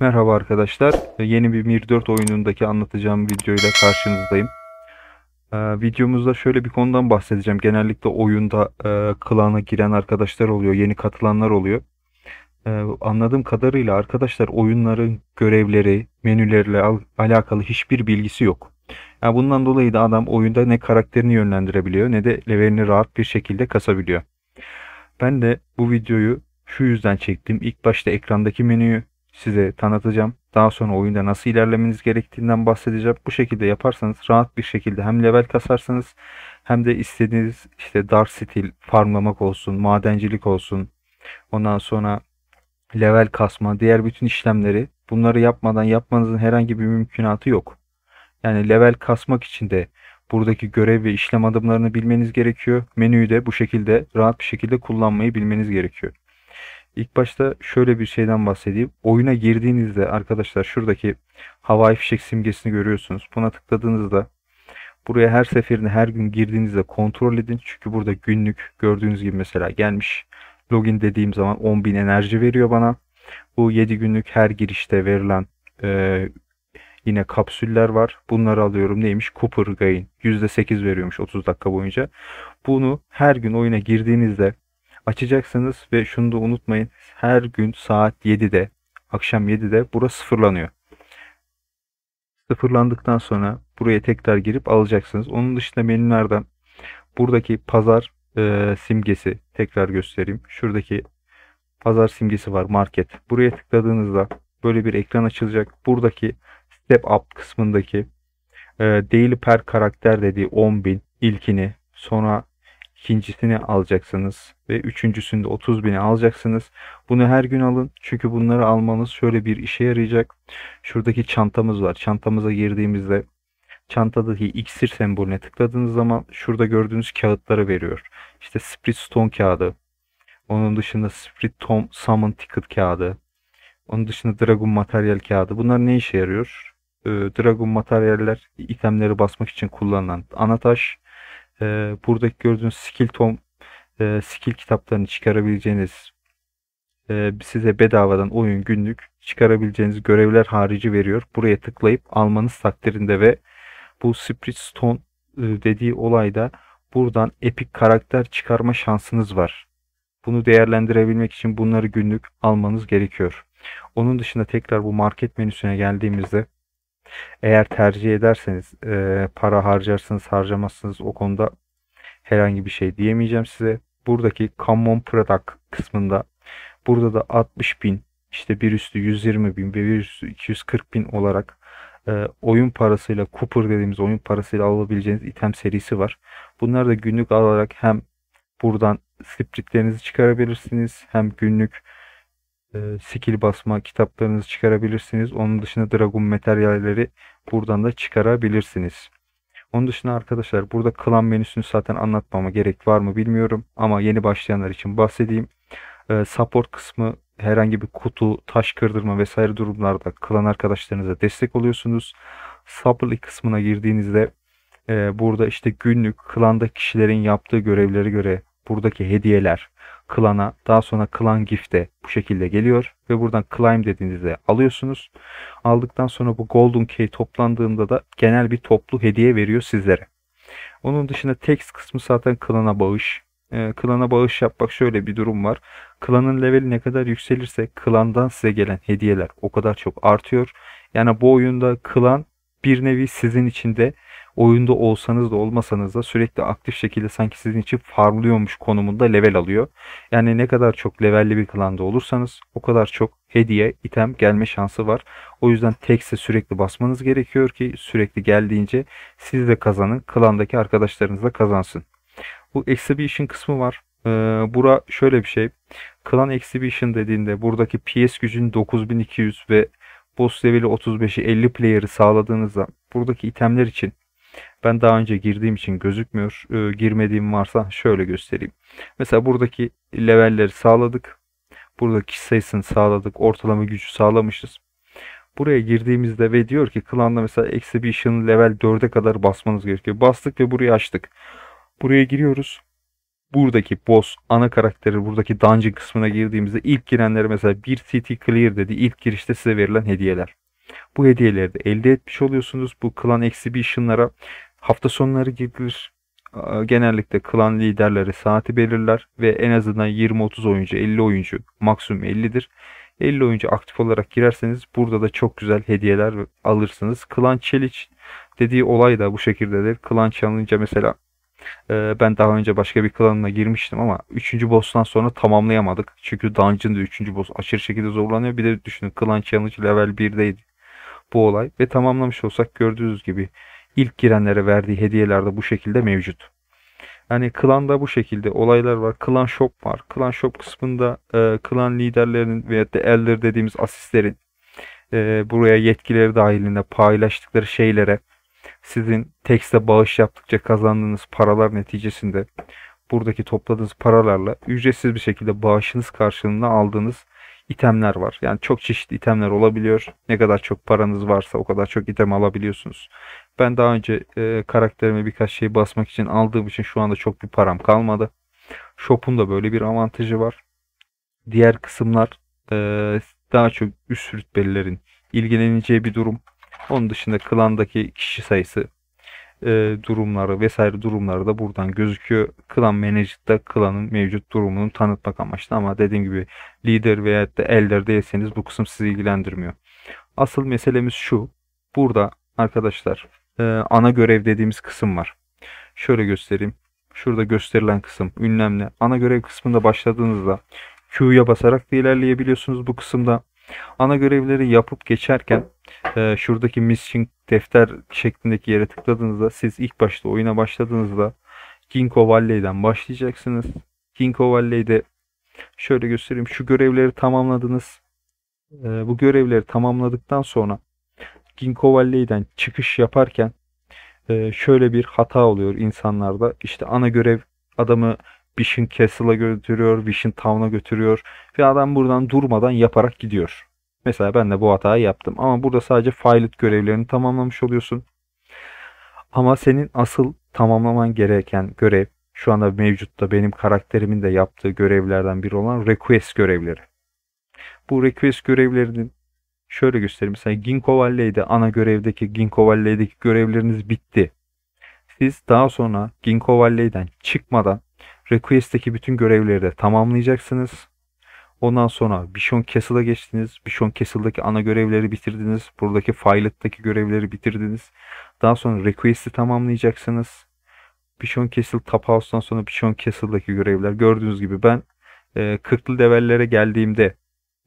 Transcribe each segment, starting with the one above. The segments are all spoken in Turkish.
Merhaba arkadaşlar. Ee, yeni bir Mir 4 oyunundaki anlatacağım videoyla karşınızdayım. Ee, videomuzda şöyle bir konudan bahsedeceğim. Genellikle oyunda e, klana giren arkadaşlar oluyor, yeni katılanlar oluyor. Ee, anladığım kadarıyla arkadaşlar oyunların görevleri, menülerle alakalı hiçbir bilgisi yok. Yani bundan dolayı da adam oyunda ne karakterini yönlendirebiliyor ne de levelini rahat bir şekilde kasabiliyor. Ben de bu videoyu şu yüzden çektim. İlk başta ekrandaki menüyü size tanıtacağım. Daha sonra oyunda nasıl ilerlemeniz gerektiğinden bahsedeceğim. Bu şekilde yaparsanız rahat bir şekilde hem level kasarsınız hem de istediğiniz işte dar stil farmlamak olsun, madencilik olsun. Ondan sonra level kasma, diğer bütün işlemleri bunları yapmadan yapmanızın herhangi bir mümkünatı yok. Yani level kasmak için de buradaki görev ve işlem adımlarını bilmeniz gerekiyor. Menüyü de bu şekilde rahat bir şekilde kullanmayı bilmeniz gerekiyor. İlk başta şöyle bir şeyden bahsedeyim. Oyuna girdiğinizde arkadaşlar şuradaki havai fişek simgesini görüyorsunuz. Buna tıkladığınızda buraya her seferinde her gün girdiğinizde kontrol edin. Çünkü burada günlük gördüğünüz gibi mesela gelmiş login dediğim zaman 10.000 enerji veriyor bana. Bu 7 günlük her girişte verilen e, yine kapsüller var. Bunları alıyorum. Neymiş? Cooper Gain. %8 veriyormuş 30 dakika boyunca. Bunu her gün oyuna girdiğinizde açacaksınız ve şunu da unutmayın. Her gün saat 7'de, akşam 7'de burası sıfırlanıyor. Sıfırlandıktan sonra buraya tekrar girip alacaksınız. Onun dışında menülerden buradaki pazar e, simgesi tekrar göstereyim. Şuradaki pazar simgesi var market. Buraya tıkladığınızda böyle bir ekran açılacak. Buradaki step up kısmındaki e, daily per karakter dediği 10.000 ilkini sonra ikincisini alacaksınız ve üçüncüsünde 30 bini alacaksınız. Bunu her gün alın çünkü bunları almanız şöyle bir işe yarayacak. Şuradaki çantamız var. Çantamıza girdiğimizde çantadaki iksir sembolüne tıkladığınız zaman şurada gördüğünüz kağıtları veriyor. İşte Spirit Stone kağıdı. Onun dışında Spirit Tom Summon Ticket kağıdı. Onun dışında Dragon Materyal kağıdı. Bunlar ne işe yarıyor? Ee, Dragon materyaller itemleri basmak için kullanılan ana taş e, buradaki gördüğünüz skill tom e, skill kitaplarını çıkarabileceğiniz e, size bedavadan oyun günlük çıkarabileceğiniz görevler harici veriyor. Buraya tıklayıp almanız takdirinde ve bu Spirit Stone e, dediği olayda buradan epik karakter çıkarma şansınız var. Bunu değerlendirebilmek için bunları günlük almanız gerekiyor. Onun dışında tekrar bu market menüsüne geldiğimizde eğer tercih ederseniz e, para harcarsınız harcamazsınız o konuda herhangi bir şey diyemeyeceğim size. Buradaki common product kısmında burada da 60 bin işte bir üstü 120 bin ve bir üstü 240 bin olarak e, oyun parasıyla Cooper dediğimiz oyun parasıyla alabileceğiniz item serisi var. Bunlar da günlük alarak hem buradan splitlerinizi çıkarabilirsiniz hem günlük e, Sikil basma kitaplarınızı çıkarabilirsiniz. Onun dışında dragon materyalleri buradan da çıkarabilirsiniz. Onun dışında arkadaşlar burada klan menüsünü zaten anlatmama gerek var mı bilmiyorum. Ama yeni başlayanlar için bahsedeyim. E, support kısmı herhangi bir kutu, taş kırdırma vesaire durumlarda klan arkadaşlarınıza destek oluyorsunuz. Supply kısmına girdiğinizde e, burada işte günlük klanda kişilerin yaptığı görevlere göre buradaki hediyeler, klana daha sonra klan gift'e bu şekilde geliyor ve buradan climb dediğinizde alıyorsunuz. Aldıktan sonra bu golden key toplandığında da genel bir toplu hediye veriyor sizlere. Onun dışında text kısmı zaten klana bağış. E, klana bağış yapmak şöyle bir durum var. Klanın leveli ne kadar yükselirse klandan size gelen hediyeler o kadar çok artıyor. Yani bu oyunda klan bir nevi sizin içinde oyunda olsanız da olmasanız da sürekli aktif şekilde sanki sizin için farmlıyormuş konumunda level alıyor. Yani ne kadar çok levelli bir klanda olursanız o kadar çok hediye, item gelme şansı var. O yüzden tekse sürekli basmanız gerekiyor ki sürekli geldiğince siz de kazanın, klandaki arkadaşlarınız da kazansın. Bu exhibition kısmı var. Ee, bura şöyle bir şey. Klan Exhibition dediğinde buradaki PS gücün 9200 ve boss leveli 35'i 50 player'ı sağladığınızda buradaki itemler için ben daha önce girdiğim için gözükmüyor. E, girmediğim varsa şöyle göstereyim. Mesela buradaki levelleri sağladık. Burada kişi sayısını sağladık. Ortalama gücü sağlamışız. Buraya girdiğimizde ve diyor ki klanda mesela eksi bir ışığın level 4'e kadar basmanız gerekiyor. Bastık ve burayı açtık. Buraya giriyoruz. Buradaki boss ana karakteri buradaki dungeon kısmına girdiğimizde ilk girenlere mesela bir CT clear dedi. İlk girişte size verilen hediyeler. Bu hediyeleri de elde etmiş oluyorsunuz. Bu klan exhibition'lara Hafta sonları gelir genellikle klan liderleri saati belirler ve en azından 20-30 oyuncu 50 oyuncu maksimum 50'dir. 50 oyuncu aktif olarak girerseniz burada da çok güzel hediyeler alırsınız. Klan Challenge dediği olay da bu şekildedir. Klan Challenge'a mesela e, ben daha önce başka bir klanına girmiştim ama 3. boss'tan sonra tamamlayamadık. Çünkü dungeon'da 3. boss aşırı şekilde zorlanıyor. Bir de düşünün klan challenge level 1'deydi bu olay ve tamamlamış olsak gördüğünüz gibi ilk girenlere verdiği hediyeler de bu şekilde mevcut. Yani klanda bu şekilde olaylar var. Klan shop var. Klan shop kısmında e, klan liderlerinin veya de elder dediğimiz asistlerin e, buraya yetkileri dahilinde paylaştıkları şeylere sizin tekste bağış yaptıkça kazandığınız paralar neticesinde buradaki topladığınız paralarla ücretsiz bir şekilde bağışınız karşılığında aldığınız itemler var. Yani çok çeşitli itemler olabiliyor. Ne kadar çok paranız varsa o kadar çok item alabiliyorsunuz. Ben daha önce e, karakterime birkaç şey basmak için aldığım için şu anda çok bir param kalmadı. Shop'un da böyle bir avantajı var. Diğer kısımlar e, daha çok üst rütbelilerin ilgileneceği bir durum. Onun dışında klandaki kişi sayısı e, durumları vesaire durumları da buradan gözüküyor. Klan Manager'da klanın mevcut durumunu tanıtmak amaçlı ama dediğim gibi lider veya da elder değilseniz bu kısım sizi ilgilendirmiyor. Asıl meselemiz şu. Burada arkadaşlar e, ana görev dediğimiz kısım var. Şöyle göstereyim. Şurada gösterilen kısım ünlemle. Ana görev kısmında başladığınızda Q'ya basarak da ilerleyebiliyorsunuz bu kısımda. Ana görevleri yapıp geçerken e, şuradaki mission defter şeklindeki yere tıkladığınızda siz ilk başta oyuna başladığınızda Ginkgo Valley'den başlayacaksınız. Ginkgo Valley'de şöyle göstereyim şu görevleri tamamladınız. E, bu görevleri tamamladıktan sonra Ginko Valley'den çıkış yaparken e, şöyle bir hata oluyor insanlarda. İşte ana görev adamı Vision Castle'a götürüyor, Vision Town'a götürüyor ve adam buradan durmadan yaparak gidiyor. Mesela ben de bu hatayı yaptım ama burada sadece Pilot görevlerini tamamlamış oluyorsun. Ama senin asıl tamamlaman gereken görev şu anda mevcutta benim karakterimin de yaptığı görevlerden biri olan request görevleri. Bu request görevlerinin şöyle göstereyim. Mesela Ginkgo Valley'de ana görevdeki Ginkgo Valley'deki görevleriniz bitti. Siz daha sonra Ginkgo Valley'den çıkmadan Request'teki bütün görevleri de tamamlayacaksınız. Ondan sonra Bishon Castle'a geçtiniz. Bishon Castle'daki ana görevleri bitirdiniz. Buradaki Filet'taki görevleri bitirdiniz. Daha sonra Request'i tamamlayacaksınız. Bishon Castle Tap House'dan sonra Bishon Castle'daki görevler. Gördüğünüz gibi ben e, 40'lı devellere geldiğimde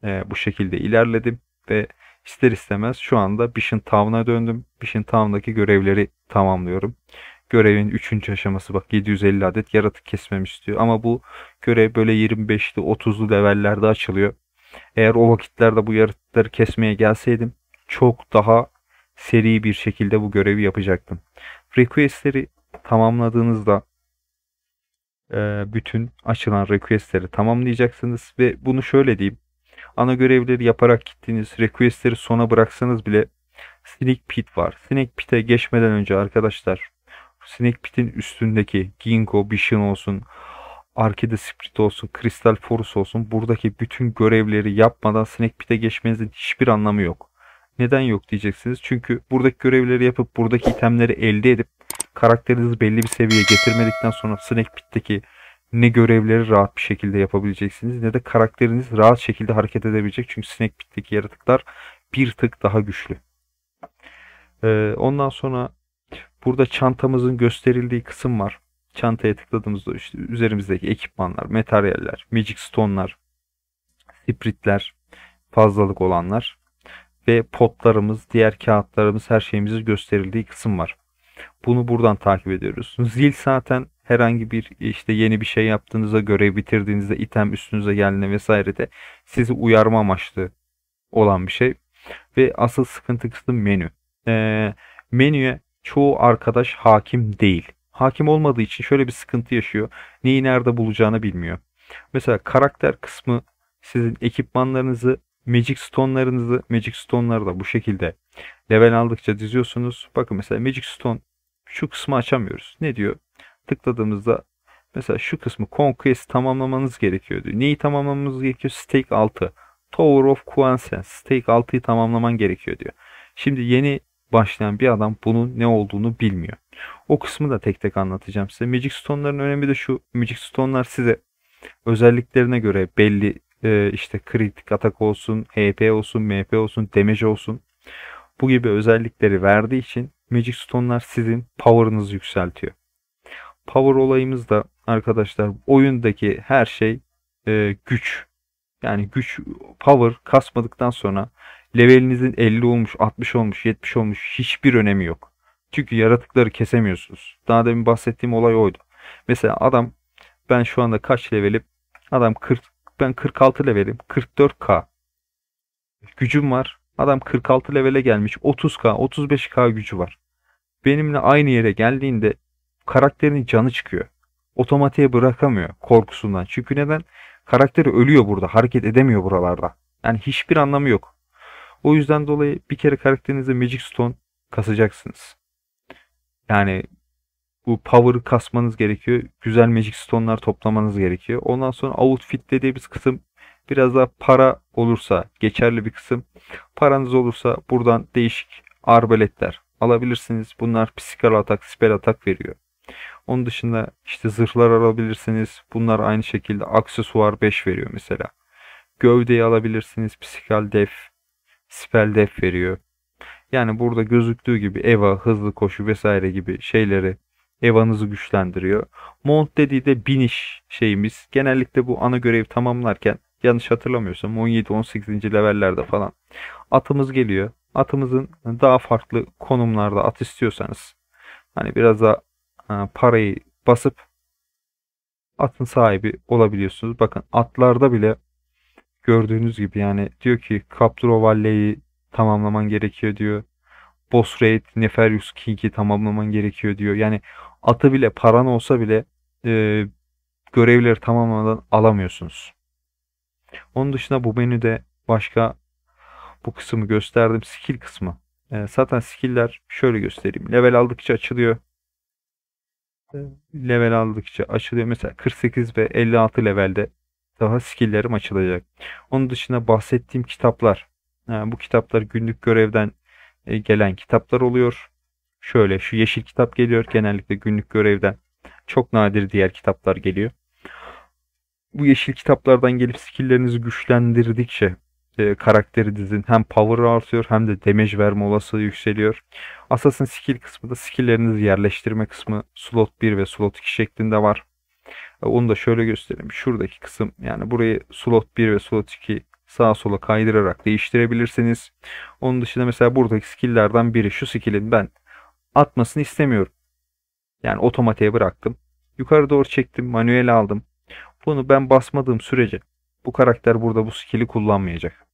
e, bu şekilde ilerledim ve ister istemez şu anda Bishin Town'a döndüm. Bishin Town'daki görevleri tamamlıyorum. Görevin 3. aşaması bak 750 adet yaratık kesmem istiyor. Ama bu görev böyle 25'li 30'lu levellerde açılıyor. Eğer o vakitlerde bu yaratıkları kesmeye gelseydim çok daha seri bir şekilde bu görevi yapacaktım. Request'leri tamamladığınızda bütün açılan request'leri tamamlayacaksınız ve bunu şöyle diyeyim ana görevleri yaparak gittiğiniz requestleri sona bıraksanız bile Snake Pit var. Snake Pit'e geçmeden önce arkadaşlar Snake Pit'in üstündeki Ginko, Bishin olsun, Arkede Spirit olsun, Crystal Force olsun buradaki bütün görevleri yapmadan Snake Pit'e geçmenizin hiçbir anlamı yok. Neden yok diyeceksiniz. Çünkü buradaki görevleri yapıp buradaki itemleri elde edip karakterinizi belli bir seviyeye getirmedikten sonra Snake Pit'teki ne görevleri rahat bir şekilde yapabileceksiniz ne de karakteriniz rahat şekilde hareket edebilecek. Çünkü Snake Pit'teki yaratıklar bir tık daha güçlü. Ee, ondan sonra burada çantamızın gösterildiği kısım var. Çantaya tıkladığımızda işte üzerimizdeki ekipmanlar, materyaller, magic stone'lar, spritler, fazlalık olanlar ve potlarımız, diğer kağıtlarımız, her şeyimiz gösterildiği kısım var. Bunu buradan takip ediyoruz. Zil zaten herhangi bir işte yeni bir şey yaptığınızda görev bitirdiğinizde item üstünüze geldiğinde vesaire de sizi uyarma amaçlı olan bir şey. Ve asıl sıkıntı kısmı menü. Ee, menüye çoğu arkadaş hakim değil. Hakim olmadığı için şöyle bir sıkıntı yaşıyor. Neyi nerede bulacağını bilmiyor. Mesela karakter kısmı sizin ekipmanlarınızı, magic stone'larınızı, magic stone'ları da bu şekilde level aldıkça diziyorsunuz. Bakın mesela magic stone şu kısmı açamıyoruz. Ne diyor? tıkladığımızda mesela şu kısmı Conquest tamamlamanız gerekiyordu. Neyi tamamlamamız gerekiyor? Stake 6. Tower of Quansen. Stake 6'yı tamamlaman gerekiyor diyor. Şimdi yeni başlayan bir adam bunun ne olduğunu bilmiyor. O kısmı da tek tek anlatacağım size. Magic Stone'ların önemi de şu. Magic Stone'lar size özelliklerine göre belli e, işte kritik atak olsun, HP olsun, MP olsun, damage olsun. Bu gibi özellikleri verdiği için Magic Stone'lar sizin power'ınızı yükseltiyor power olayımız da arkadaşlar oyundaki her şey e, güç. Yani güç, power kasmadıktan sonra levelinizin 50 olmuş, 60 olmuş, 70 olmuş hiçbir önemi yok. Çünkü yaratıkları kesemiyorsunuz. Daha demin bahsettiğim olay oydu. Mesela adam ben şu anda kaç levelim? Adam 40 ben 46 levelim. 44k gücüm var. Adam 46 levele gelmiş. 30k, 35k gücü var. Benimle aynı yere geldiğinde karakterin canı çıkıyor. Otomatiğe bırakamıyor korkusundan. Çünkü neden? Karakteri ölüyor burada. Hareket edemiyor buralarda. Yani hiçbir anlamı yok. O yüzden dolayı bir kere karakterinize Magic Stone kasacaksınız. Yani bu power'ı kasmanız gerekiyor. Güzel Magic Stone'lar toplamanız gerekiyor. Ondan sonra outfit dediğimiz kısım biraz da para olursa geçerli bir kısım. Paranız olursa buradan değişik arbeletler alabilirsiniz. Bunlar psikal atak, spell atak veriyor. Onun dışında işte zırhlar alabilirsiniz. Bunlar aynı şekilde aksesuar 5 veriyor mesela. Gövdeyi alabilirsiniz. Psikal def, spell def veriyor. Yani burada gözüktüğü gibi Eva, hızlı koşu vesaire gibi şeyleri Eva'nızı güçlendiriyor. Mount dediği de biniş şeyimiz. Genellikle bu ana görevi tamamlarken yanlış hatırlamıyorsam 17-18. levellerde falan atımız geliyor. Atımızın daha farklı konumlarda at istiyorsanız hani biraz daha parayı basıp atın sahibi olabiliyorsunuz. Bakın atlarda bile gördüğünüz gibi yani diyor ki Capturo Valley'i tamamlaman gerekiyor diyor. Boss Raid, Neferius King'i tamamlaman gerekiyor diyor. Yani atı bile paran olsa bile e, görevleri tamamlamadan alamıyorsunuz. Onun dışında bu menüde başka bu kısmı gösterdim. Skill kısmı. E, zaten skill'ler şöyle göstereyim. Level aldıkça açılıyor. Ee, level aldıkça açılıyor. Mesela 48 ve 56 levelde daha skilllerim açılacak. Onun dışında bahsettiğim kitaplar. Ee, bu kitaplar günlük görevden e, gelen kitaplar oluyor. Şöyle şu yeşil kitap geliyor genellikle günlük görevden. Çok nadir diğer kitaplar geliyor. Bu yeşil kitaplardan gelip skilllerinizi güçlendirdikçe e, karakteri dizin hem power artıyor hem de damage verme olasılığı yükseliyor. Asasın skill kısmı da skilllerinizi yerleştirme kısmı slot 1 ve slot 2 şeklinde var. E, onu da şöyle göstereyim. Şuradaki kısım yani burayı slot 1 ve slot 2 sağa sola kaydırarak değiştirebilirsiniz. Onun dışında mesela buradaki skilllerden biri şu skillin ben atmasını istemiyorum. Yani otomatiğe bıraktım. Yukarı doğru çektim, manuel aldım. Bunu ben basmadığım sürece bu karakter burada bu skill'i kullanmayacak.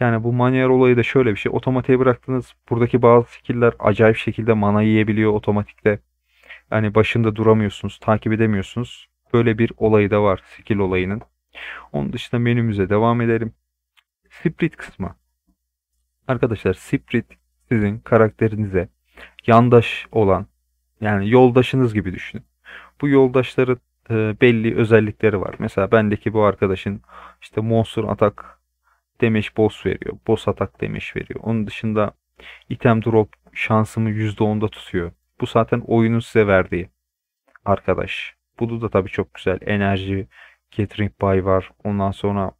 Yani bu Manyar olayı da şöyle bir şey. Otomatiğe bıraktınız. Buradaki bazı skill'ler acayip şekilde mana yiyebiliyor otomatikte. Yani başında duramıyorsunuz, takip edemiyorsunuz. Böyle bir olayı da var skill olayının. Onun dışında menümüze devam edelim. Spirit kısmı. Arkadaşlar Spirit sizin karakterinize yandaş olan yani yoldaşınız gibi düşünün. Bu yoldaşların e, belli özellikleri var. Mesela bendeki bu arkadaşın işte monster atak Demiş boss veriyor. Boss atak demiş veriyor. Onun dışında item drop şansımı %10'da tutuyor. Bu zaten oyunun size verdiği arkadaş. Bu da tabii çok güzel. Enerji, catering buy var. Ondan sonra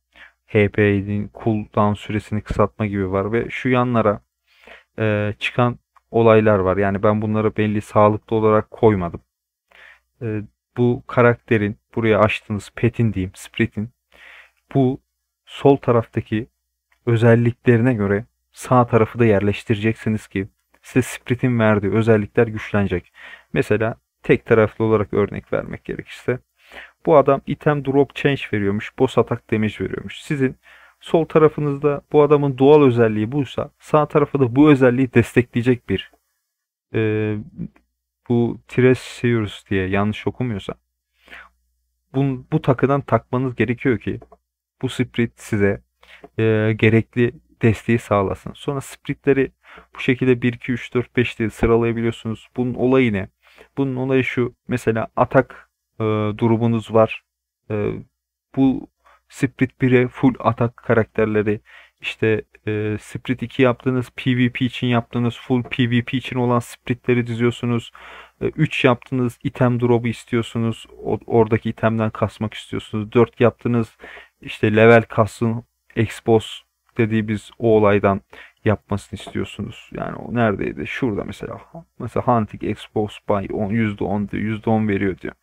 HP'nin cooldown süresini kısaltma gibi var. Ve şu yanlara e, çıkan olaylar var. Yani ben bunları belli sağlıklı olarak koymadım. E, bu karakterin buraya açtığınız petin diyeyim, spritin bu sol taraftaki özelliklerine göre sağ tarafı da yerleştireceksiniz ki size Spirit'in verdiği özellikler güçlenecek. Mesela tek taraflı olarak örnek vermek gerekirse bu adam item drop change veriyormuş, boss atak damage veriyormuş. Sizin sol tarafınızda bu adamın doğal özelliği buysa sağ tarafı da bu özelliği destekleyecek bir e, bu Tiresius diye yanlış okumuyorsa bu, bu takıdan takmanız gerekiyor ki bu spirit size e, gerekli desteği sağlasın. Sonra splitleri bu şekilde 1, 2, 3, 4, 5 diye sıralayabiliyorsunuz. Bunun olayı ne? Bunun olayı şu. Mesela atak e, durumunuz var. E, bu Split 1'e full atak karakterleri işte e, Split 2 yaptığınız PvP için yaptığınız full PvP için olan splitleri diziyorsunuz. E, 3 yaptığınız item drop'u istiyorsunuz. O, oradaki itemden kasmak istiyorsunuz. 4 yaptığınız işte level kasın expose dediğimiz o olaydan yapmasını istiyorsunuz. Yani o neredeydi? Şurada mesela. Mesela Hunting Expose by 10, %10 diyor. %10 veriyor diyor.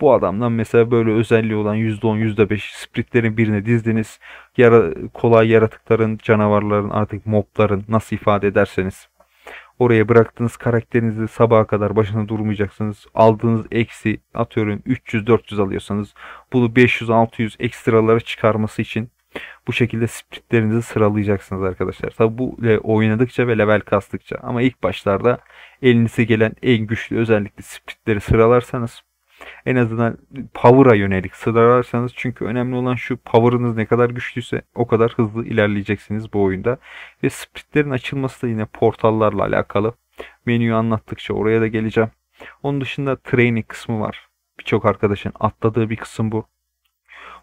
Bu adamdan mesela böyle özelliği olan %10, %5 splitlerin birine dizdiniz. Yara, kolay yaratıkların, canavarların, artık mobların nasıl ifade ederseniz. Oraya bıraktığınız karakterinizi sabaha kadar başına durmayacaksınız. Aldığınız eksi atıyorum 300-400 alıyorsanız bunu 500-600 ekstraları çıkarması için bu şekilde splitlerinizi sıralayacaksınız arkadaşlar. Tabi bu e, oynadıkça ve level kastıkça ama ilk başlarda elinize gelen en güçlü özellikle splitleri sıralarsanız en azından power'a yönelik sıralarsanız çünkü önemli olan şu power'ınız ne kadar güçlüyse o kadar hızlı ilerleyeceksiniz bu oyunda. Ve splitlerin açılması da yine portallarla alakalı. Menüyü anlattıkça oraya da geleceğim. Onun dışında training kısmı var. Birçok arkadaşın atladığı bir kısım bu.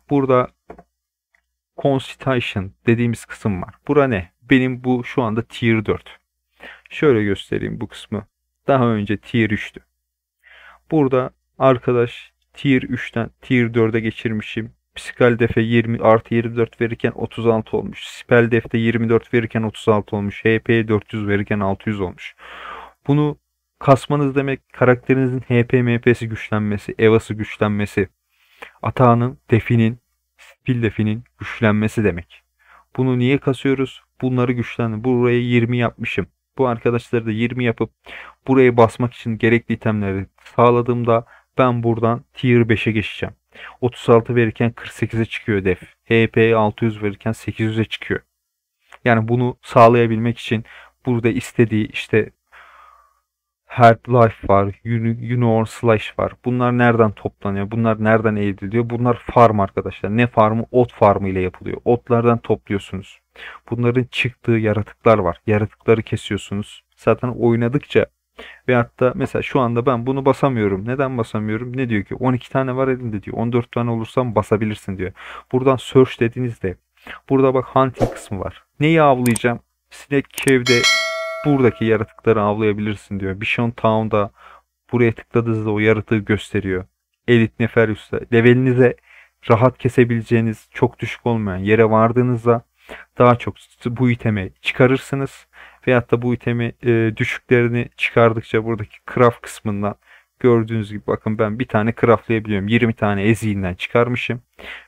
Burada Constitution dediğimiz kısım var. Bura ne? Benim bu şu anda Tier 4. Şöyle göstereyim bu kısmı. Daha önce Tier 3'tü. Burada arkadaş Tier 3'ten Tier 4'e geçirmişim. Psikal defe 20 artı 24 verirken 36 olmuş. Spell defte 24 verirken 36 olmuş. HP 400 verirken 600 olmuş. Bunu kasmanız demek karakterinizin HP MP'si güçlenmesi, evası güçlenmesi, atağının, definin Pildefinin güçlenmesi demek. Bunu niye kasıyoruz? Bunları güçlendir. Buraya 20 yapmışım. Bu arkadaşları da 20 yapıp buraya basmak için gerekli itemleri sağladığımda ben buradan tier 5'e geçeceğim. 36 verirken 48'e çıkıyor def. HP e 600 verirken 800'e çıkıyor. Yani bunu sağlayabilmek için burada istediği işte Herbalife var, Unior Slash var. Bunlar nereden toplanıyor? Bunlar nereden elde ediliyor? Bunlar farm arkadaşlar. Ne farmı? Ot farmı ile yapılıyor. Otlardan topluyorsunuz. Bunların çıktığı yaratıklar var. Yaratıkları kesiyorsunuz. Zaten oynadıkça ve hatta mesela şu anda ben bunu basamıyorum. Neden basamıyorum? Ne diyor ki? 12 tane var elinde diyor. 14 tane olursam basabilirsin diyor. Buradan search dediğinizde burada bak hunting kısmı var. Neyi avlayacağım? Sinek kevde buradaki yaratıkları avlayabilirsin diyor. Bishon Town'da buraya tıkladığınızda o yaratığı gösteriyor. Elit Neferius'ta levelinize rahat kesebileceğiniz çok düşük olmayan yere vardığınızda daha çok bu itemi çıkarırsınız. Veyahut da bu itemi e, düşüklerini çıkardıkça buradaki craft kısmından gördüğünüz gibi bakın ben bir tane craftlayabiliyorum. 20 tane eziğinden çıkarmışım.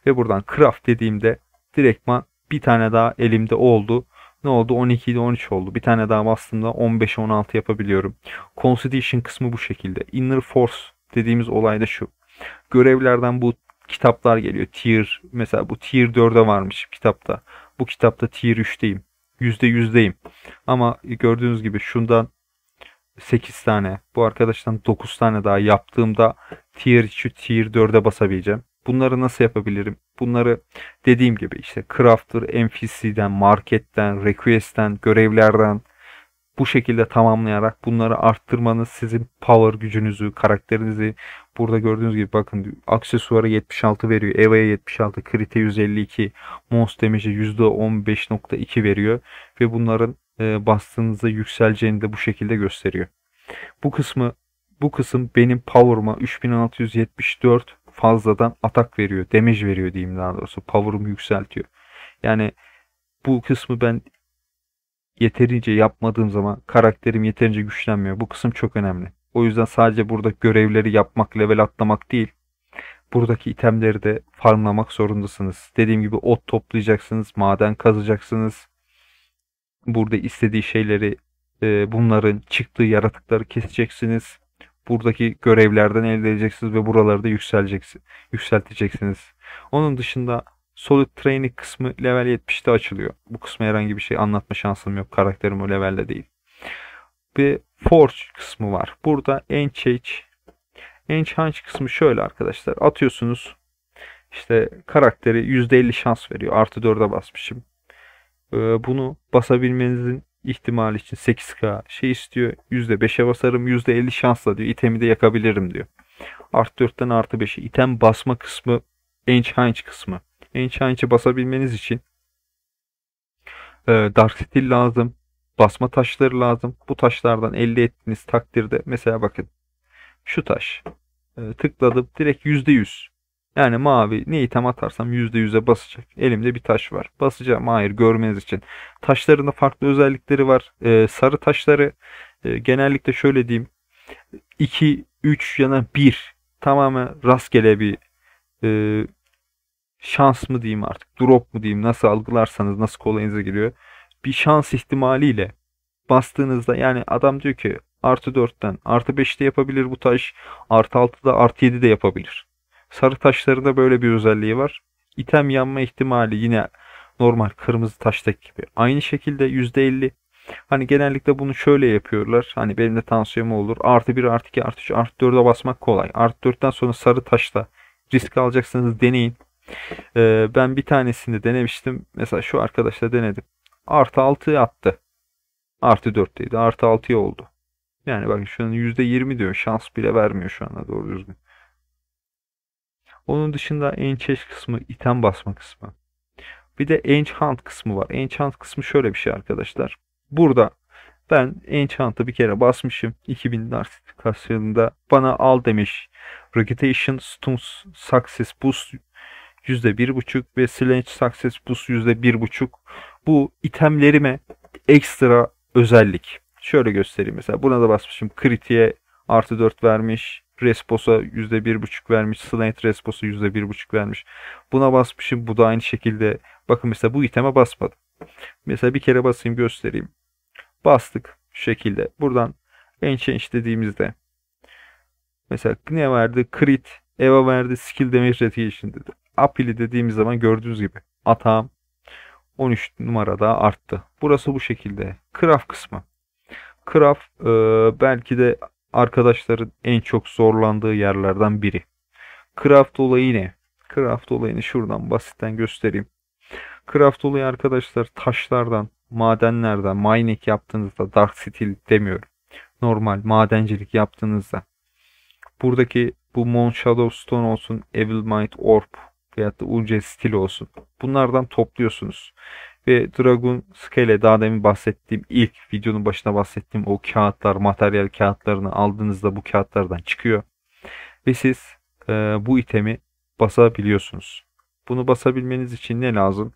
Ve buradan craft dediğimde direktman bir tane daha elimde oldu ne oldu? 12 ile 13 oldu. Bir tane daha bastığımda 15-16 yapabiliyorum. Constitution kısmı bu şekilde. Inner Force dediğimiz olay da şu. Görevlerden bu kitaplar geliyor. Tier mesela bu Tier 4'e varmış kitapta. Bu kitapta Tier 3'teyim. %100'deyim. Ama gördüğünüz gibi şundan 8 tane bu arkadaştan 9 tane daha yaptığımda Tier 3'ü Tier 4'e basabileceğim. Bunları nasıl yapabilirim? Bunları dediğim gibi işte Crafter, NPC'den, marketten, request'ten, görevlerden bu şekilde tamamlayarak bunları arttırmanız sizin power gücünüzü, karakterinizi burada gördüğünüz gibi bakın aksesuara 76 veriyor. Eva'ya 76, krite 152, Mons damage'e %15.2 veriyor ve bunların e, bastığınızda yükseleceğini de bu şekilde gösteriyor. Bu kısmı bu kısım benim power'ıma 3674 fazladan atak veriyor. Damage veriyor diyeyim daha doğrusu. Power'ımı yükseltiyor. Yani bu kısmı ben yeterince yapmadığım zaman karakterim yeterince güçlenmiyor. Bu kısım çok önemli. O yüzden sadece burada görevleri yapmak, level atlamak değil. Buradaki itemleri de farmlamak zorundasınız. Dediğim gibi ot toplayacaksınız, maden kazacaksınız. Burada istediği şeyleri, bunların çıktığı yaratıkları keseceksiniz buradaki görevlerden elde edeceksiniz ve buralarda da yükseleceksiniz, yükselteceksiniz. Onun dışında Solid Training kısmı level 70'te açılıyor. Bu kısmı herhangi bir şey anlatma şansım yok. Karakterim o levelde değil. Bir Forge kısmı var. Burada Enchage Enchant kısmı şöyle arkadaşlar. Atıyorsunuz. İşte karakteri %50 şans veriyor. Artı 4'e basmışım. Ee, bunu basabilmenizin ihtimal için 8K şey istiyor. %5'e basarım %50 şansla diyor. İtemi de yakabilirim diyor. art 4'ten artı 5'e item basma kısmı Enchant kısmı. Enchant'ı basabilmeniz için e, Dark Steel lazım. Basma taşları lazım. Bu taşlardan elde ettiğiniz takdirde mesela bakın şu taş e, tıkladım direkt %100 yani mavi ne item atarsam %100'e basacak. Elimde bir taş var. Basacağım hayır görmeniz için. Taşların da farklı özellikleri var. Ee, sarı taşları e, genellikle şöyle diyeyim. 2, 3 ya da 1 tamamen rastgele bir e, şans mı diyeyim artık drop mu diyeyim nasıl algılarsanız nasıl kolayınıza giriyor. Bir şans ihtimaliyle bastığınızda yani adam diyor ki artı 4'ten artı 5'te yapabilir bu taş artı 6'da artı 7'de yapabilir. Sarı taşların da böyle bir özelliği var. İtem yanma ihtimali yine normal kırmızı taştaki gibi. Aynı şekilde %50 hani genellikle bunu şöyle yapıyorlar. Hani benim de tansiyonum olur. Artı 1, artı 2, artı 3, artı 4'e basmak kolay. Artı 4'ten sonra sarı taşta risk alacaksanız deneyin. Ee, ben bir tanesini denemiştim. Mesela şu arkadaşla denedim. Artı 6'yı attı. Artı 4'teydi. Artı 6'ya oldu. Yani bakın şunun %20 diyor. Şans bile vermiyor şu anda doğru düzgün. Onun dışında Enchage kısmı, item basma kısmı. Bir de Enchant kısmı var. Enchant kısmı şöyle bir şey arkadaşlar. Burada ben Enchant'ı bir kere basmışım. 2000 narsifikasyonunda bana al demiş. Reputation, Stuns, Success Boost %1.5 ve Slange Success Boost %1.5. Bu itemlerime ekstra özellik. Şöyle göstereyim mesela. Buna da basmışım. Kritiğe artı 4 vermiş. Respos'a %1.5 vermiş. Slant Respos'a %1.5 vermiş. Buna basmışım. Bu da aynı şekilde. Bakın mesela bu iteme basmadım. Mesela bir kere basayım göstereyim. Bastık şu şekilde. Buradan en change dediğimizde mesela ne verdi? Crit, Eva verdi, skill damage radiation dedi. Apili dediğimiz zaman gördüğünüz gibi atağım 13 numarada arttı. Burası bu şekilde. Craft kısmı. Craft e, belki de arkadaşların en çok zorlandığı yerlerden biri. Craft olayı ne? Craft olayını şuradan basitten göstereyim. Craft olayı arkadaşlar taşlardan, madenlerden mining yaptığınızda dark steel demiyorum. Normal madencilik yaptığınızda buradaki bu Moon Shadow Stone olsun, Evil Might Orb veyahut da Ulce Steel olsun. Bunlardan topluyorsunuz ve Dragon Scale daha demin bahsettiğim ilk videonun başına bahsettiğim o kağıtlar, materyal kağıtlarını aldığınızda bu kağıtlardan çıkıyor. Ve siz e, bu itemi basabiliyorsunuz. Bunu basabilmeniz için ne lazım?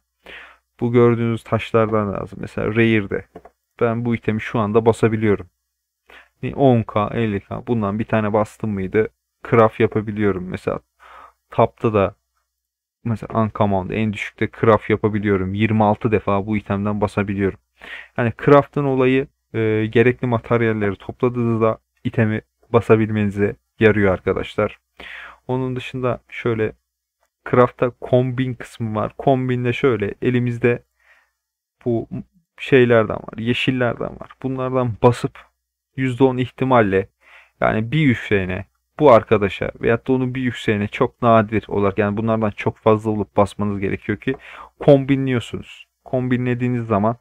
Bu gördüğünüz taşlardan lazım. Mesela Rare'de ben bu itemi şu anda basabiliyorum. 10k, 50k bundan bir tane bastım mıydı? Craft yapabiliyorum. Mesela Tap'ta da mesela uncommand en düşükte craft yapabiliyorum. 26 defa bu itemden basabiliyorum. Yani craft'ın olayı e, gerekli materyalleri topladığınızda itemi basabilmenize yarıyor arkadaşlar. Onun dışında şöyle craft'ta kombin kısmı var. Kombinde şöyle elimizde bu şeylerden var. Yeşillerden var. Bunlardan basıp %10 ihtimalle yani bir üfleyene bu arkadaşa veyahut da onun bir yükselene çok nadir olarak yani bunlardan çok fazla olup basmanız gerekiyor ki kombinliyorsunuz. Kombinlediğiniz zaman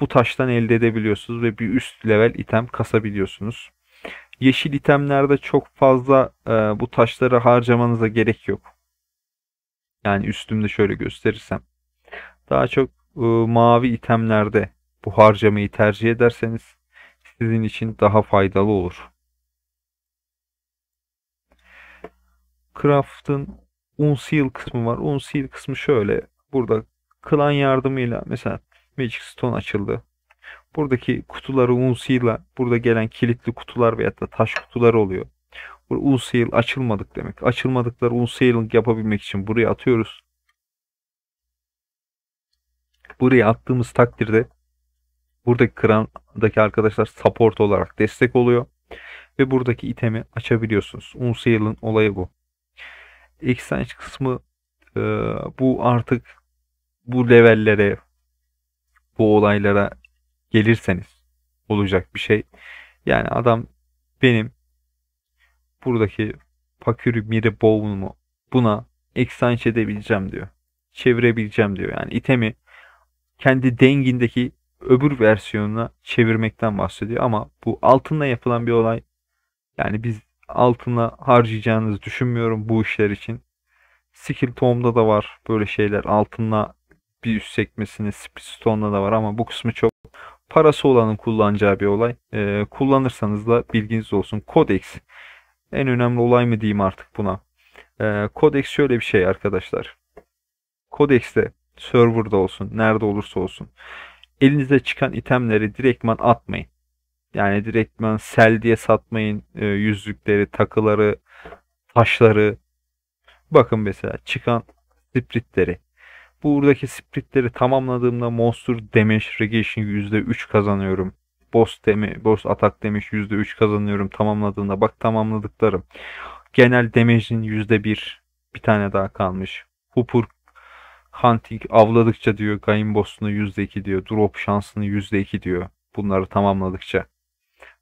bu taştan elde edebiliyorsunuz ve bir üst level item kasabiliyorsunuz. Yeşil itemlerde çok fazla e, bu taşları harcamanıza gerek yok. Yani üstümde şöyle gösterirsem. Daha çok e, mavi itemlerde bu harcamayı tercih ederseniz sizin için daha faydalı olur. Craft'ın Unseal kısmı var. Unseal kısmı şöyle. Burada klan yardımıyla mesela Magic Stone açıldı. Buradaki kutuları Unseal'la burada gelen kilitli kutular veyahut da taş kutular oluyor. Burada Unseal açılmadık demek. Açılmadıkları Unsealing yapabilmek için buraya atıyoruz. Buraya attığımız takdirde buradaki krandaki arkadaşlar support olarak destek oluyor. Ve buradaki itemi açabiliyorsunuz. Unseal'ın olayı bu exchange kısmı e, bu artık bu levellere bu olaylara gelirseniz olacak bir şey. Yani adam benim buradaki Pakuri Miri Bowen'umu buna exchange edebileceğim diyor. Çevirebileceğim diyor. Yani itemi kendi dengindeki öbür versiyonuna çevirmekten bahsediyor ama bu altınla yapılan bir olay. Yani biz altına harcayacağınızı düşünmüyorum bu işler için. Skill Tom'da da var böyle şeyler. Altına bir üst sekmesini Stone'da da var ama bu kısmı çok parası olanın kullanacağı bir olay. Ee, kullanırsanız da bilginiz olsun. Codex en önemli olay mı diyeyim artık buna. Ee, Codex şöyle bir şey arkadaşlar. Codex'te serverda olsun, nerede olursa olsun elinize çıkan itemleri direktman atmayın. Yani direktmen sel diye satmayın e, yüzlükleri, takıları, taşları. Bakın mesela çıkan spritleri. Buradaki spritleri tamamladığımda Monster Damage Regation %3 kazanıyorum. Boss, demi, boss atak demiş %3 kazanıyorum tamamladığımda. Bak tamamladıklarım. Genel damage'in %1 bir tane daha kalmış. Hooper Hunting avladıkça diyor. Gain boss'unu %2 diyor. Drop şansını %2 diyor. Bunları tamamladıkça.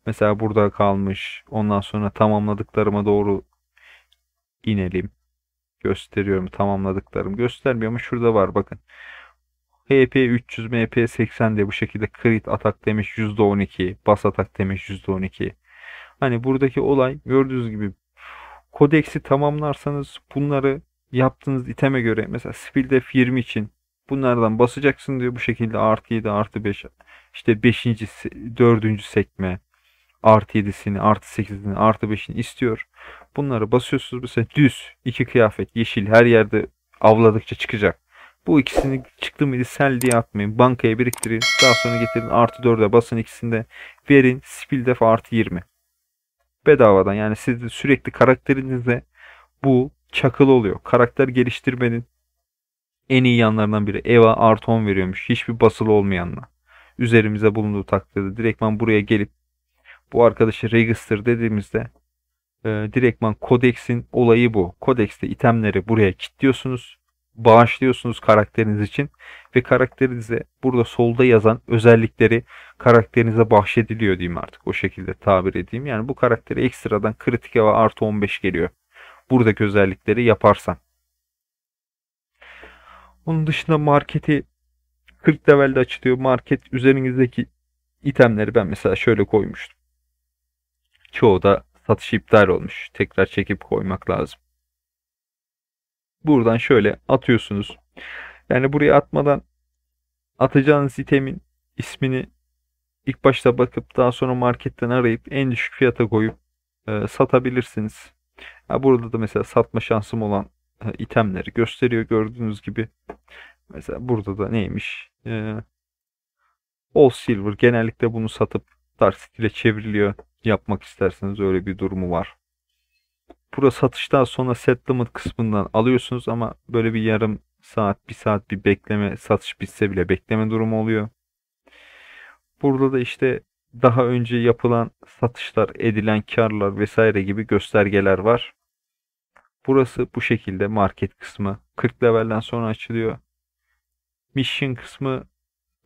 Mesela burada kalmış. Ondan sonra tamamladıklarıma doğru inelim. Gösteriyorum tamamladıklarım. Göstermiyor ama şurada var bakın. HP 300, MP 80 diye bu şekilde crit atak demiş %12. Bas atak demiş %12. Hani buradaki olay gördüğünüz gibi kodeksi tamamlarsanız bunları yaptığınız iteme göre mesela Speed F 20 için bunlardan basacaksın diyor bu şekilde artı 7 artı 5 işte 5. 4. sekme artı 7'sini, artı 8'ini, artı 5'ini istiyor. Bunları basıyorsunuz mesela düz iki kıyafet yeşil her yerde avladıkça çıkacak. Bu ikisini çıktı mıydı sel diye atmayın. Bankaya biriktirin. Daha sonra getirin artı 4'e basın ikisinde. Verin spil def artı 20. Bedavadan yani siz sürekli karakterinizde bu çakıl oluyor. Karakter geliştirmenin en iyi yanlarından biri. Eva artı 10 veriyormuş. Hiçbir basılı olmayanla. Üzerimize bulunduğu takdirde direktman buraya gelip bu arkadaşı register dediğimizde e, direktman kodeksin olayı bu. Kodekste itemleri buraya kilitliyorsunuz. Bağışlıyorsunuz karakteriniz için ve karakterinize burada solda yazan özellikleri karakterinize bahşediliyor diyeyim artık o şekilde tabir edeyim. Yani bu karaktere ekstradan kritik ve artı 15 geliyor. Buradaki özellikleri yaparsan. Onun dışında marketi 40 levelde açılıyor. Market üzerinizdeki itemleri ben mesela şöyle koymuştum. Çoğu da satış iptal olmuş. Tekrar çekip koymak lazım. Buradan şöyle atıyorsunuz. Yani buraya atmadan atacağınız itemin ismini ilk başta bakıp daha sonra marketten arayıp en düşük fiyata koyup e, satabilirsiniz. Ha, burada da mesela satma şansım olan e, itemleri gösteriyor gördüğünüz gibi. Mesela burada da neymiş? E, All Silver genellikle bunu satıp Dark Steel'e çevriliyor yapmak isterseniz öyle bir durumu var. Burada satıştan sonra settlement kısmından alıyorsunuz ama böyle bir yarım saat, bir saat bir bekleme, satış bitse bile bekleme durumu oluyor. Burada da işte daha önce yapılan satışlar, edilen karlar vesaire gibi göstergeler var. Burası bu şekilde market kısmı 40 levelden sonra açılıyor. Mission kısmı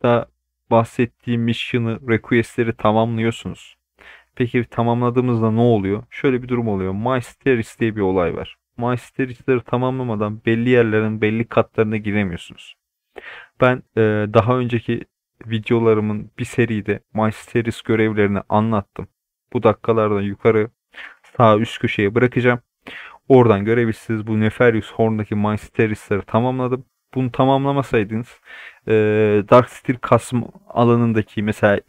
da bahsettiğim mission'ı, request'leri tamamlıyorsunuz. Peki tamamladığımızda ne oluyor? Şöyle bir durum oluyor. MySteris diye bir olay var. MySteris'leri tamamlamadan belli yerlerin belli katlarına giremiyorsunuz. Ben e, daha önceki videolarımın bir seride MySteris görevlerini anlattım. Bu dakikalardan yukarı sağ üst köşeye bırakacağım. Oradan görebilirsiniz bu Neferius Horn'daki MySteris'leri tamamladım. Bunu tamamlamasaydınız e, Dark Steel kasım alanındaki mesela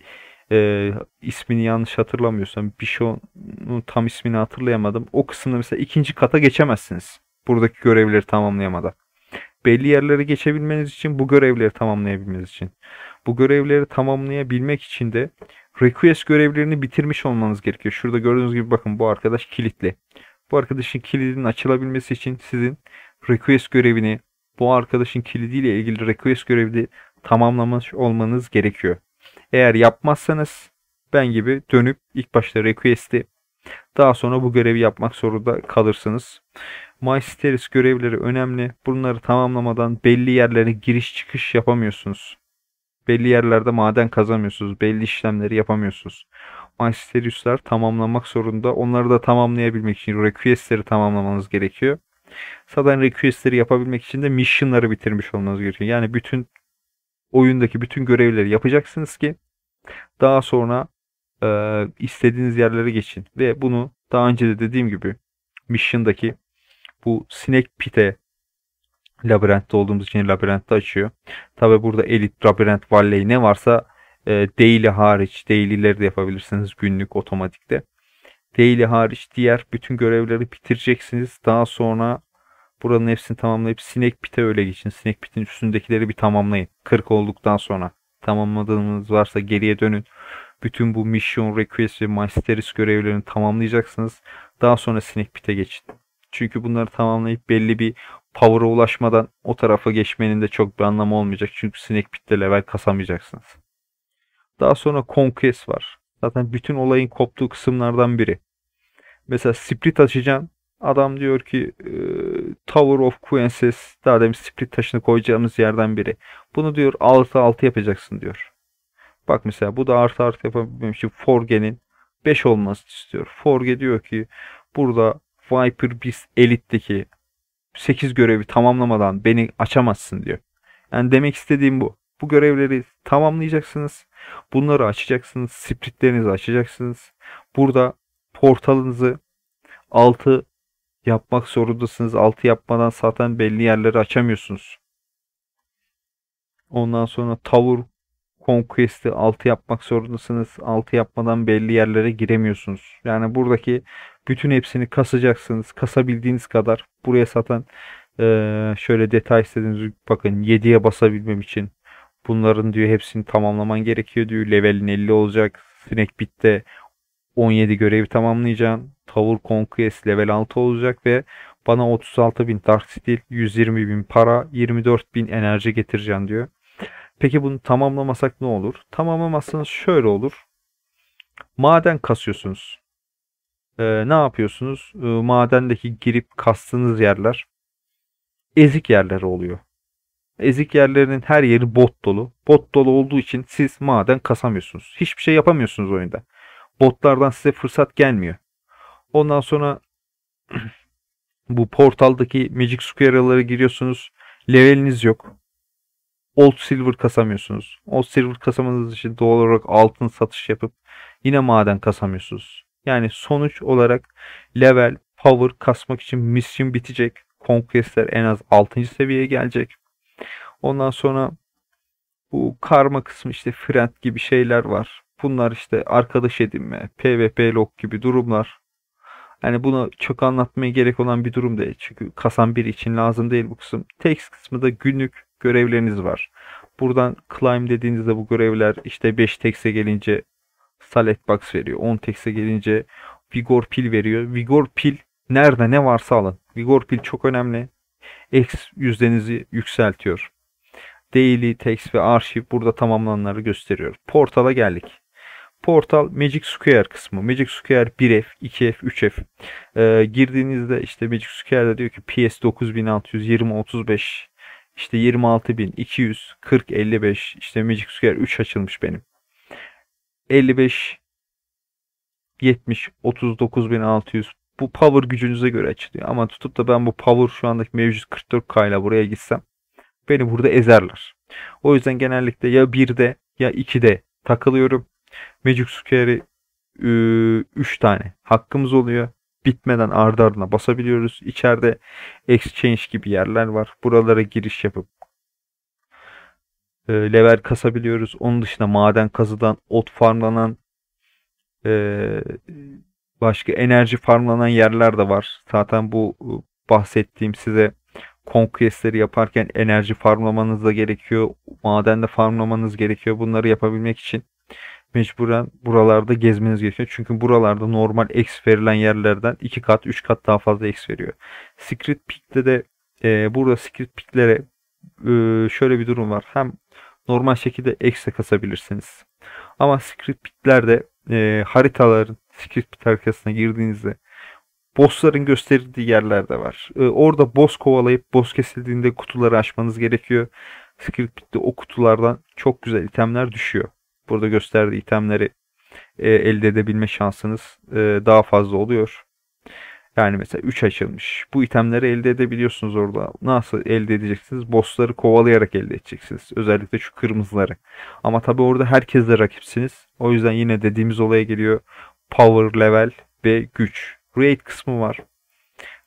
e, ismini yanlış hatırlamıyorsam bir şey tam ismini hatırlayamadım. O kısımda mesela ikinci kata geçemezsiniz. Buradaki görevleri tamamlayamadan. Belli yerlere geçebilmeniz için bu görevleri tamamlayabilmeniz için. Bu görevleri tamamlayabilmek için de request görevlerini bitirmiş olmanız gerekiyor. Şurada gördüğünüz gibi bakın bu arkadaş kilitli. Bu arkadaşın kilidinin açılabilmesi için sizin request görevini bu arkadaşın kilidiyle ilgili request görevini tamamlamış olmanız gerekiyor. Eğer yapmazsanız ben gibi dönüp ilk başta request'i daha sonra bu görevi yapmak zorunda kalırsınız. MySteris görevleri önemli. Bunları tamamlamadan belli yerlere giriş çıkış yapamıyorsunuz. Belli yerlerde maden kazamıyorsunuz. Belli işlemleri yapamıyorsunuz. MySteris'ler tamamlamak zorunda. Onları da tamamlayabilmek için request'leri tamamlamanız gerekiyor. Zaten request'leri yapabilmek için de mission'ları bitirmiş olmanız gerekiyor. Yani bütün oyundaki bütün görevleri yapacaksınız ki daha sonra e, istediğiniz yerlere geçin. Ve bunu daha önce de dediğim gibi Mission'daki bu sinek Pit'e labirentte olduğumuz için labirentte açıyor. Tabi burada elit, labirent, valley ne varsa e, daily hariç, daily'leri de yapabilirsiniz günlük otomatikte. Daily hariç diğer bütün görevleri bitireceksiniz. Daha sonra Buranın hepsini tamamlayıp sinek pite öyle geçin. Sinek pitin üstündekileri bir tamamlayın. 40 olduktan sonra tamamladığınız varsa geriye dönün. Bütün bu mission request ve mysteries görevlerini tamamlayacaksınız. Daha sonra sinek pite geçin. Çünkü bunları tamamlayıp belli bir power'a ulaşmadan o tarafa geçmenin de çok bir anlamı olmayacak. Çünkü sinek pitte level kasamayacaksınız. Daha sonra Conquest var. Zaten bütün olayın koptuğu kısımlardan biri. Mesela Split açacaksın. Adam diyor ki e, Tower of Quinces daha demin split taşını koyacağımız yerden biri. Bunu diyor artı altı yapacaksın diyor. Bak mesela bu da artı artı yapabilmem için Forge'nin 5 olmasını istiyor. Forge diyor ki burada Viper Beast Elite'deki 8 görevi tamamlamadan beni açamazsın diyor. Yani demek istediğim bu. Bu görevleri tamamlayacaksınız. Bunları açacaksınız. Splitlerinizi açacaksınız. Burada portalınızı 6 yapmak zorundasınız. altı yapmadan zaten belli yerleri açamıyorsunuz. Ondan sonra Tower Conquest'i altı yapmak zorundasınız. altı yapmadan belli yerlere giremiyorsunuz. Yani buradaki bütün hepsini kasacaksınız. Kasabildiğiniz kadar. Buraya zaten ee, şöyle detay istediğiniz bakın 7'ye basabilmem için bunların diyor hepsini tamamlaman gerekiyor diyor. Levelin 50 olacak. Snack Bit'te 17 görevi tamamlayacaksın. Tower Conquest level 6 olacak ve bana 36 bin Dark Steel, 120 bin para, 24 bin enerji getireceğim diyor. Peki bunu tamamlamasak ne olur? Tamamlamazsanız şöyle olur. Maden kasıyorsunuz. Ee, ne yapıyorsunuz? Ee, madendeki girip kastığınız yerler ezik yerler oluyor. Ezik yerlerinin her yeri bot dolu. Bot dolu olduğu için siz maden kasamıyorsunuz. Hiçbir şey yapamıyorsunuz oyunda botlardan size fırsat gelmiyor. Ondan sonra bu portaldaki Magic Square'lara giriyorsunuz. Leveliniz yok. Old Silver kasamıyorsunuz. Old Silver kasamanız için doğal olarak altın satış yapıp yine maden kasamıyorsunuz. Yani sonuç olarak level, power kasmak için misyon bitecek. Conquest'ler en az 6. seviyeye gelecek. Ondan sonra bu karma kısmı işte friend gibi şeyler var. Bunlar işte arkadaş edinme, PvP log gibi durumlar. Yani buna çok anlatmaya gerek olan bir durum değil. Çünkü kasan bir için lazım değil bu kısım. Text kısmı da günlük görevleriniz var. Buradan climb dediğinizde bu görevler işte 5 text'e gelince salet box veriyor. 10 text'e gelince vigor pil veriyor. Vigor pil nerede ne varsa alın. Vigor pil çok önemli. X yüzdenizi yükseltiyor. Daily text ve arşiv burada tamamlananları gösteriyor. Portala geldik. Portal Magic Square kısmı. Magic Square 1F, 2F, 3F. E, girdiğinizde işte Magic Square'da diyor ki PS 9600, 20, 35, işte 26200, 40, 55. İşte Magic Square 3 açılmış benim. 55 70 39600 bu power gücünüze göre açılıyor. Ama tutup da ben bu power şu andaki mevcut 44K ile buraya gitsem beni burada ezerler. O yüzden genellikle ya 1'de ya 2'de takılıyorum. Magic Square'i 3 ıı, tane hakkımız oluyor. Bitmeden ardı ardına basabiliyoruz. İçeride exchange gibi yerler var. Buralara giriş yapıp e, level kasabiliyoruz. Onun dışında maden kazıdan, ot farmlanan e, başka enerji farmlanan yerler de var. Zaten bu bahsettiğim size conquestleri yaparken enerji farmlamanız da gerekiyor. de farmlamanız gerekiyor. Bunları yapabilmek için mecburen buralarda gezmeniz gerekiyor. Çünkü buralarda normal X verilen yerlerden 2 kat 3 kat daha fazla X veriyor. Secret Peak'te de e, burada Secret Peak'lere e, şöyle bir durum var. Hem normal şekilde X'e kasabilirsiniz. Ama Secret Peak'lerde e, haritaların Secret Peak arkasına girdiğinizde bossların gösterildiği yerlerde var. E, orada boss kovalayıp boss kesildiğinde kutuları açmanız gerekiyor. Secret Pit'te o kutulardan çok güzel itemler düşüyor burada gösterdiği itemleri e, elde edebilme şansınız e, daha fazla oluyor. Yani mesela 3 açılmış. Bu itemleri elde edebiliyorsunuz orada. Nasıl elde edeceksiniz? Bossları kovalayarak elde edeceksiniz. Özellikle şu kırmızıları. Ama tabi orada herkesle rakipsiniz. O yüzden yine dediğimiz olaya geliyor. Power level ve güç. Rate kısmı var.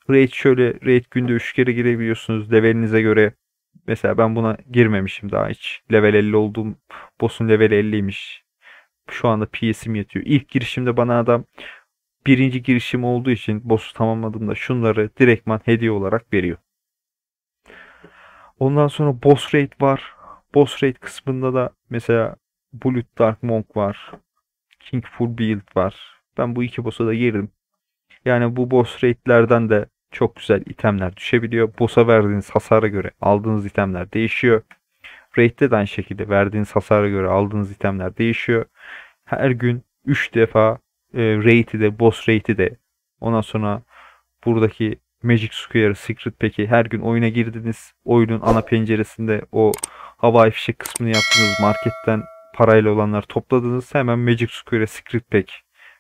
Rate şöyle rate günde 3 kere girebiliyorsunuz levelinize göre. Mesela ben buna girmemişim daha hiç. Level 50 olduğum Boss'un level 50'ymiş. Şu anda PS'im yetiyor. İlk girişimde bana adam birinci girişim olduğu için boss'u tamamladığımda şunları direktman hediye olarak veriyor. Ondan sonra boss rate var. Boss rate kısmında da mesela Blood Dark Monk var. King Full Build var. Ben bu iki boss'a da girdim. Yani bu boss rate'lerden de çok güzel itemler düşebiliyor. Boss'a verdiğiniz hasara göre aldığınız itemler değişiyor. Raid'de de aynı şekilde verdiğiniz hasara göre aldığınız itemler değişiyor. Her gün 3 defa e, rate'i de boss rate'i de ondan sonra buradaki Magic Square Secret Pack'i her gün oyuna girdiniz. Oyunun ana penceresinde o havai fişek kısmını yaptınız. Marketten parayla olanları topladınız. Hemen Magic Square Secret Pack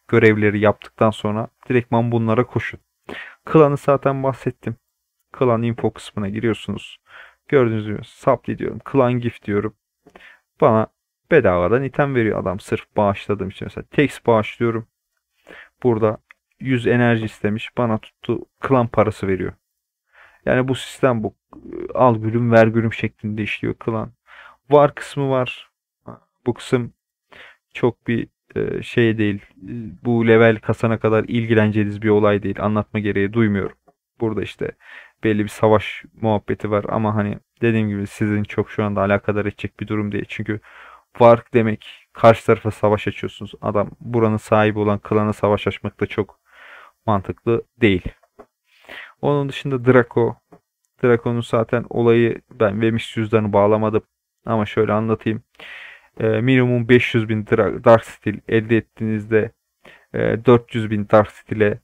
görevleri yaptıktan sonra direktman bunlara koşun. Klanı zaten bahsettim. Klan info kısmına giriyorsunuz. Gördüğünüz gibi supply diyorum. Clan gift diyorum. Bana bedavadan item veriyor adam sırf bağışladığım için. Mesela text bağışlıyorum. Burada 100 enerji istemiş. Bana tuttu klan parası veriyor. Yani bu sistem bu. Al gülüm ver gülüm şeklinde işliyor klan. Var kısmı var. Bu kısım çok bir e, şey değil. Bu level kasana kadar ilgileneceğiniz bir olay değil. Anlatma gereği duymuyorum. Burada işte belli bir savaş muhabbeti var ama hani dediğim gibi sizin çok şu anda alakadar edecek bir durum değil. Çünkü fark demek karşı tarafa savaş açıyorsunuz. Adam buranın sahibi olan klana savaş açmak da çok mantıklı değil. Onun dışında Draco. Draco'nun zaten olayı ben Vemiş cüzdanı bağlamadım. Ama şöyle anlatayım. E, minimum 500 bin Dark Steel elde ettiğinizde e, 400 bin Dark Steel'e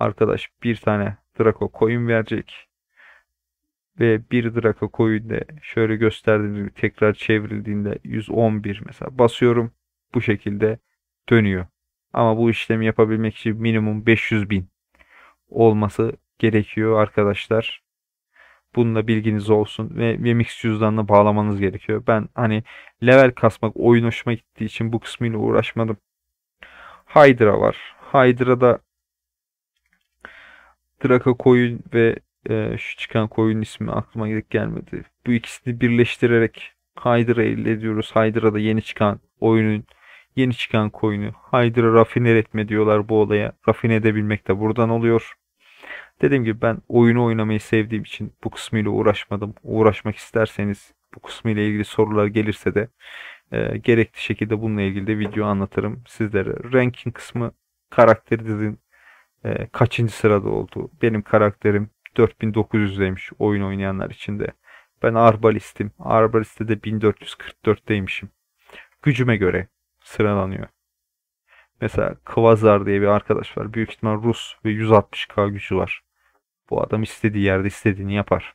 arkadaş bir tane Draco coin verecek. Ve bir Draco coin da şöyle gösterdiğim gibi tekrar çevrildiğinde 111 mesela basıyorum. Bu şekilde dönüyor. Ama bu işlemi yapabilmek için minimum 500 bin olması gerekiyor arkadaşlar. Bununla bilginiz olsun ve, ve Mix cüzdanına bağlamanız gerekiyor. Ben hani level kasmak oyun hoşuma gittiği için bu kısmıyla uğraşmadım. Hydra var. Hydra da Draka koyun ve e, şu çıkan koyun ismi aklıma gerek gelmedi. Bu ikisini birleştirerek Hydra elde ediyoruz. da yeni çıkan oyunun yeni çıkan koyunu Hydra rafine etme diyorlar bu olaya. Rafine edebilmek de buradan oluyor. Dediğim gibi ben oyunu oynamayı sevdiğim için bu kısmıyla uğraşmadım. Uğraşmak isterseniz bu kısmıyla ilgili sorular gelirse de e, gerekli şekilde bununla ilgili de video anlatırım sizlere. Ranking kısmı karakterimizin e, kaçıncı sırada oldu. Benim karakterim 4900'deymiş oyun oynayanlar içinde. Ben arbalistim. Arbaliste de 1444'teymişim. Gücüme göre sıralanıyor. Mesela Kvazar diye bir arkadaş var. Büyük ihtimal Rus ve 160k gücü var. Bu adam istediği yerde istediğini yapar.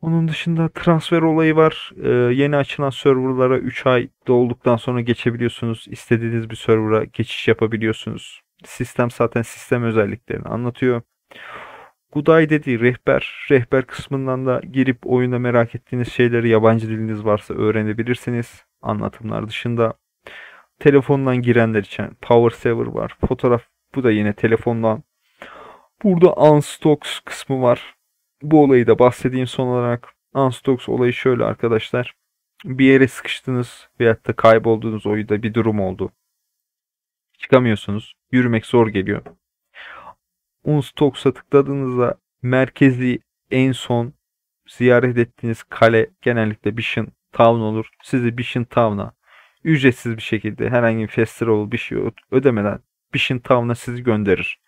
Onun dışında transfer olayı var. Ee, yeni açılan serverlara 3 ay dolduktan sonra geçebiliyorsunuz. İstediğiniz bir servera geçiş yapabiliyorsunuz. Sistem zaten sistem özelliklerini anlatıyor. Guday dediği rehber. Rehber kısmından da girip oyunda merak ettiğiniz şeyleri yabancı diliniz varsa öğrenebilirsiniz. Anlatımlar dışında. Telefondan girenler için Power Saver var. Fotoğraf bu da yine telefondan. Burada Unstocks kısmı var. Bu olayı da bahsedeyim son olarak. Unstocks olayı şöyle arkadaşlar. Bir yere sıkıştınız veyahut da kaybolduğunuz oyunda bir durum oldu. Çıkamıyorsunuz yürümek zor geliyor. Unstocks'a tıkladığınızda merkezi en son ziyaret ettiğiniz kale genellikle Bishan Town olur. Sizi Bishan Town'a ücretsiz bir şekilde herhangi bir festival bir şey ödemeden Bishan Town'a sizi gönderir.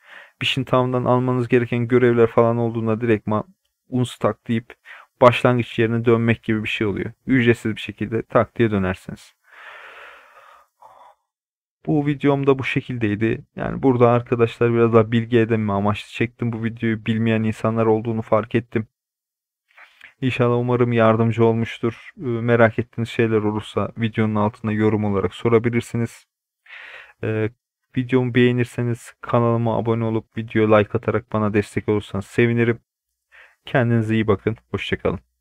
Bishan Town'dan almanız gereken görevler falan olduğunda direktman Unstock deyip başlangıç yerine dönmek gibi bir şey oluyor. Ücretsiz bir şekilde tak diye dönersiniz. Bu videom da bu şekildeydi. Yani burada arkadaşlar biraz daha bilgi edinme amaçlı çektim bu videoyu. Bilmeyen insanlar olduğunu fark ettim. İnşallah umarım yardımcı olmuştur. Ee, merak ettiğiniz şeyler olursa videonun altına yorum olarak sorabilirsiniz. Ee, videomu beğenirseniz kanalıma abone olup video like atarak bana destek olursanız sevinirim. Kendinize iyi bakın. Hoşçakalın.